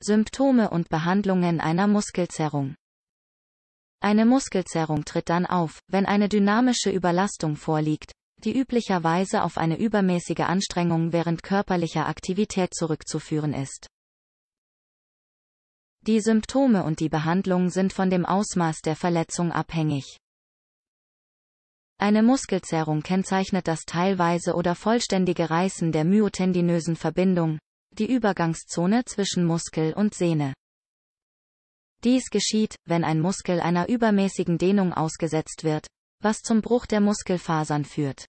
Symptome und Behandlungen einer Muskelzerrung. Eine Muskelzerrung tritt dann auf, wenn eine dynamische Überlastung vorliegt, die üblicherweise auf eine übermäßige Anstrengung während körperlicher Aktivität zurückzuführen ist. Die Symptome und die Behandlung sind von dem Ausmaß der Verletzung abhängig. Eine Muskelzerrung kennzeichnet das teilweise oder vollständige Reißen der myotendinösen Verbindung, die Übergangszone zwischen Muskel und Sehne. Dies geschieht, wenn ein Muskel einer übermäßigen Dehnung ausgesetzt wird, was zum Bruch der Muskelfasern führt.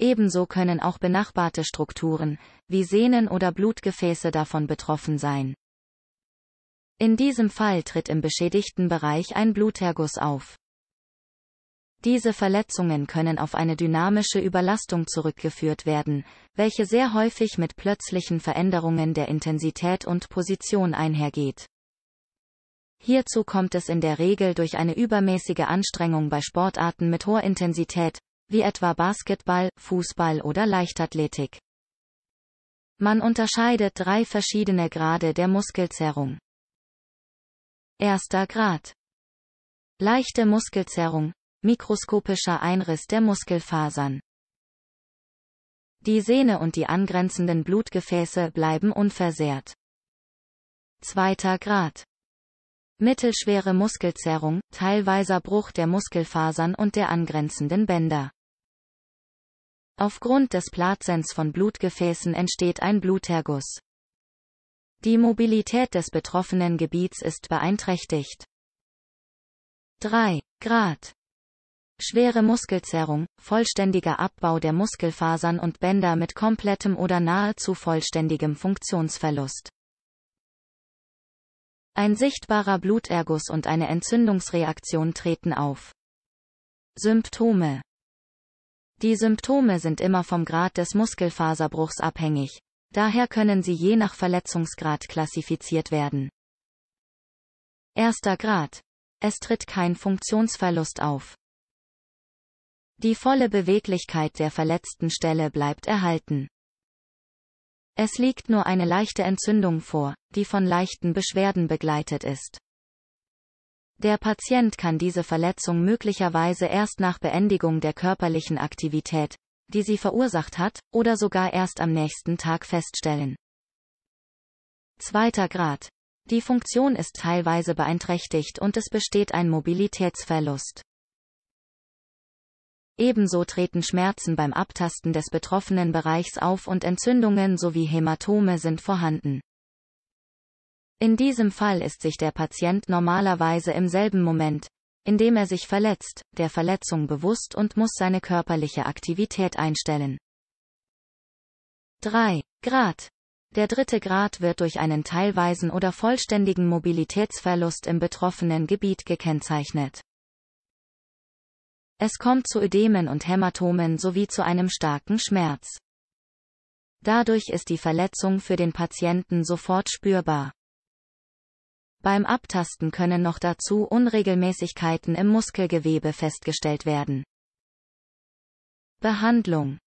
Ebenso können auch benachbarte Strukturen, wie Sehnen oder Blutgefäße davon betroffen sein. In diesem Fall tritt im beschädigten Bereich ein Bluterguss auf. Diese Verletzungen können auf eine dynamische Überlastung zurückgeführt werden, welche sehr häufig mit plötzlichen Veränderungen der Intensität und Position einhergeht. Hierzu kommt es in der Regel durch eine übermäßige Anstrengung bei Sportarten mit hoher Intensität, wie etwa Basketball, Fußball oder Leichtathletik. Man unterscheidet drei verschiedene Grade der Muskelzerrung. Erster Grad. Leichte Muskelzerrung, Mikroskopischer Einriss der Muskelfasern. Die Sehne und die angrenzenden Blutgefäße bleiben unversehrt. Zweiter Grad. Mittelschwere Muskelzerrung, teilweiser Bruch der Muskelfasern und der angrenzenden Bänder. Aufgrund des Platzens von Blutgefäßen entsteht ein Bluterguss. Die Mobilität des betroffenen Gebiets ist beeinträchtigt. 3 Grad. Schwere Muskelzerrung, vollständiger Abbau der Muskelfasern und Bänder mit komplettem oder nahezu vollständigem Funktionsverlust. Ein sichtbarer Bluterguss und eine Entzündungsreaktion treten auf. Symptome Die Symptome sind immer vom Grad des Muskelfaserbruchs abhängig, daher können sie je nach Verletzungsgrad klassifiziert werden. Erster Grad. Es tritt kein Funktionsverlust auf. Die volle Beweglichkeit der verletzten Stelle bleibt erhalten. Es liegt nur eine leichte Entzündung vor, die von leichten Beschwerden begleitet ist. Der Patient kann diese Verletzung möglicherweise erst nach Beendigung der körperlichen Aktivität, die sie verursacht hat, oder sogar erst am nächsten Tag feststellen. Zweiter Grad. Die Funktion ist teilweise beeinträchtigt und es besteht ein Mobilitätsverlust. Ebenso treten Schmerzen beim Abtasten des betroffenen Bereichs auf und Entzündungen sowie Hämatome sind vorhanden. In diesem Fall ist sich der Patient normalerweise im selben Moment, in dem er sich verletzt, der Verletzung bewusst und muss seine körperliche Aktivität einstellen. 3. Grad. Der dritte Grad wird durch einen teilweisen oder vollständigen Mobilitätsverlust im betroffenen Gebiet gekennzeichnet. Es kommt zu Ödemen und Hämatomen sowie zu einem starken Schmerz. Dadurch ist die Verletzung für den Patienten sofort spürbar. Beim Abtasten können noch dazu Unregelmäßigkeiten im Muskelgewebe festgestellt werden. Behandlung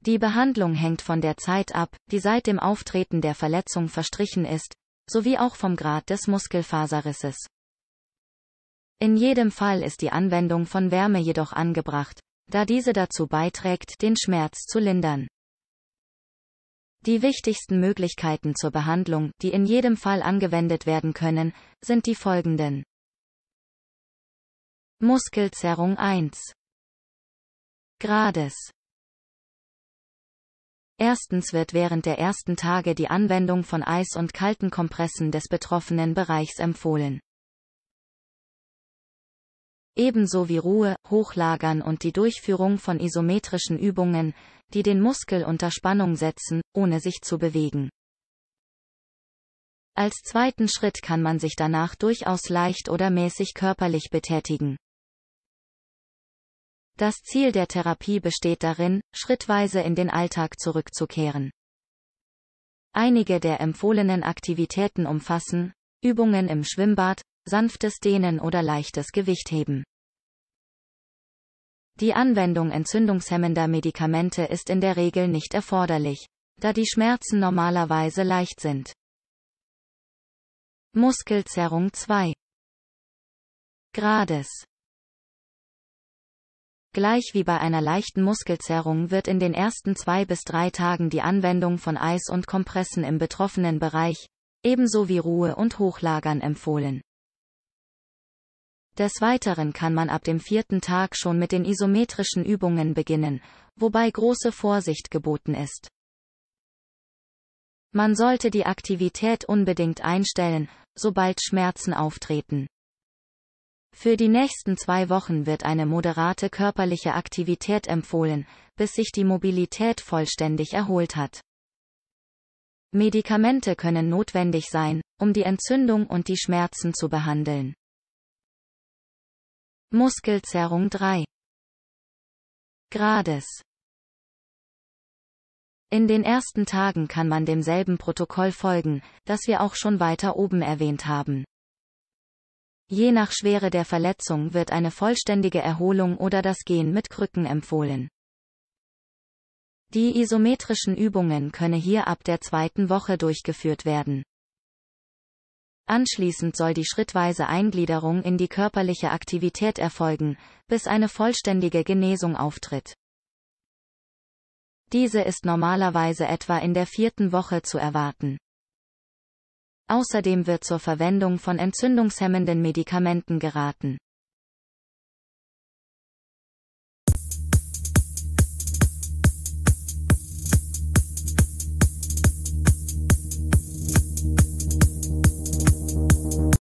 Die Behandlung hängt von der Zeit ab, die seit dem Auftreten der Verletzung verstrichen ist, sowie auch vom Grad des Muskelfaserrisses. In jedem Fall ist die Anwendung von Wärme jedoch angebracht, da diese dazu beiträgt, den Schmerz zu lindern. Die wichtigsten Möglichkeiten zur Behandlung, die in jedem Fall angewendet werden können, sind die folgenden. Muskelzerrung 1 Grades Erstens wird während der ersten Tage die Anwendung von Eis und kalten Kompressen des betroffenen Bereichs empfohlen ebenso wie Ruhe, Hochlagern und die Durchführung von isometrischen Übungen, die den Muskel unter Spannung setzen, ohne sich zu bewegen. Als zweiten Schritt kann man sich danach durchaus leicht oder mäßig körperlich betätigen. Das Ziel der Therapie besteht darin, schrittweise in den Alltag zurückzukehren. Einige der empfohlenen Aktivitäten umfassen Übungen im Schwimmbad, sanftes Dehnen oder leichtes Gewichtheben. Die Anwendung entzündungshemmender Medikamente ist in der Regel nicht erforderlich, da die Schmerzen normalerweise leicht sind. Muskelzerrung 2 Grades Gleich wie bei einer leichten Muskelzerrung wird in den ersten zwei bis drei Tagen die Anwendung von Eis und Kompressen im betroffenen Bereich, ebenso wie Ruhe und Hochlagern empfohlen. Des Weiteren kann man ab dem vierten Tag schon mit den isometrischen Übungen beginnen, wobei große Vorsicht geboten ist. Man sollte die Aktivität unbedingt einstellen, sobald Schmerzen auftreten. Für die nächsten zwei Wochen wird eine moderate körperliche Aktivität empfohlen, bis sich die Mobilität vollständig erholt hat. Medikamente können notwendig sein, um die Entzündung und die Schmerzen zu behandeln. Muskelzerrung 3 Grades in den ersten Tagen kann man demselben Protokoll folgen, das wir auch schon weiter oben erwähnt haben. Je nach Schwere der Verletzung wird eine vollständige Erholung oder das Gehen mit Krücken empfohlen. Die isometrischen Übungen könne hier ab der zweiten Woche durchgeführt werden. Anschließend soll die schrittweise Eingliederung in die körperliche Aktivität erfolgen, bis eine vollständige Genesung auftritt. Diese ist normalerweise etwa in der vierten Woche zu erwarten. Außerdem wird zur Verwendung von entzündungshemmenden Medikamenten geraten.